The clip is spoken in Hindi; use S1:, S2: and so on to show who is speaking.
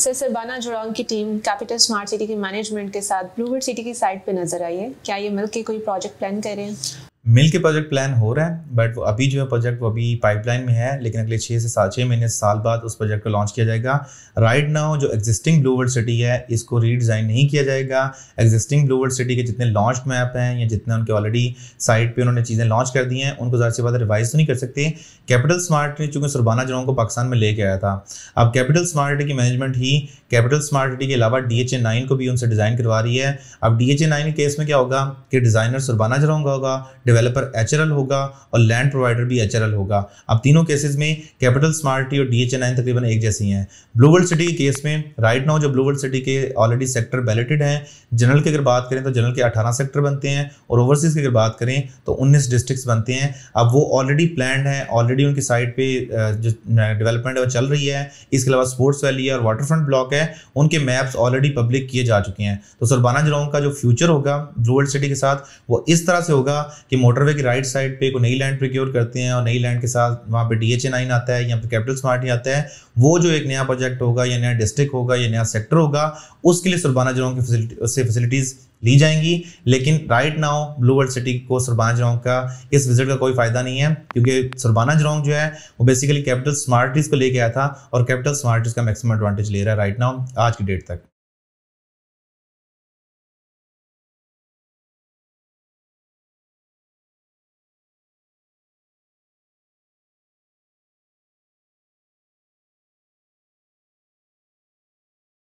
S1: सर सरबाना जुड़ोंग की टीम कैपिटल स्मार्ट सिटी के मैनेजमेंट के साथ ब्लूवर्ड सिटी की साइट पे नजर आई है क्या ये मिलके कोई प्रोजेक्ट प्लान कर रहे हैं
S2: मिल के प्रोजेक्ट प्लान हो रहा है बट वो अभी जो है प्रोजेक्ट वो अभी पाइपलाइन में है लेकिन अगले छः से सात छः महीने साल बाद उस प्रोजेक्ट को लॉन्च किया जाएगा राइट नाउ जो एग्जिस्टिंग ब्लू वर्ल्ड सिटी है इसको रीडिज़ाइन नहीं किया जाएगा एग्जिस्टिंग ब्लू वर्ल्ड सिटी के जितने लॉन्च मैप हैं या जितने उनके ऑलरेडी साइट पर उन्होंने चीज़ें लॉन्च कर दी हैं उनको ज़्यादा से ज़्यादा रिवाइज तो नहीं कर सकते कैपिटल स्मार्ट ने चूँकि सुरबाना जलों को पाकिस्तान में लेके आया था अब कैपिटल स्मार्ट की मैनेजमेंट ही कैपिटल स्मार्ट सिटी के अलावा डी एच ए नाइन को भी उनसे डिज़ाइन करवा रही है अब D H A nine case में क्या होगा कि डिज़ाइनर सुरबाना जलों का होगा डेवलपर एच होगा और लैंड प्रोवाइडर भी एच होगा अब तीनों केसेज में कैपिटल स्मार्टी और डी एच तकरीबन एक जैसी हैं ब्लू वर्ल्ड सिटी के केस में राइट नाउ जो ब्लू वर्ल्ड सिटी के ऑलरेडी सेक्टर बैलेटेड हैं जनरल की अगर बात करें तो जनरल के अठारह सेक्टर बनते हैं और ओवरसीज़ की अगर बात करें तो उन्नीस डिस्ट्रिक्ट्स बनते हैं अब वो ऑलरेडी प्लान है ऑलरेडी उनकी साइड पर जो डेवलपमेंट है वो चल रही है इसके अलावा स्पोर्ट्स वैली है और वाटर फ्रंट ब्लॉक है उनके मैप्स ऑलरेडी पब्लिक किए जा चुके हैं तो सरबाना जलौंग का जो फ्यूचर होगा ब्लू वर्ल्ड सिटी के साथ वो इस तरह से होगा कि मोटरवे की राइट साइड पे को नई लैंड प्रिक्योर करते हैं और नई लैंड के साथ वहाँ पे डी एच नाइन आता है या फिर कैपिटल स्मार्ट ही आता है वो जो एक नया प्रोजेक्ट होगा या नया डिस्ट्रिक्ट होगा या नया सेक्टर होगा उसके लिए सुरबाना जरों की फैसिलिटी फैसिलिटीज़ ली जाएंगी लेकिन right now blue world city को सुरबाना जरोंग का इस विजिट का कोई फ़ायदा नहीं है क्योंकि सुरबाना जरोंग जो है वो बेसिकली कैपिटल स्मार्टिस को लेके आया था और कैपिटल स्मार्टिस का मैक्सिमम एडवांटेज ले रहा है राइट
S1: नाउ आज की डेट तक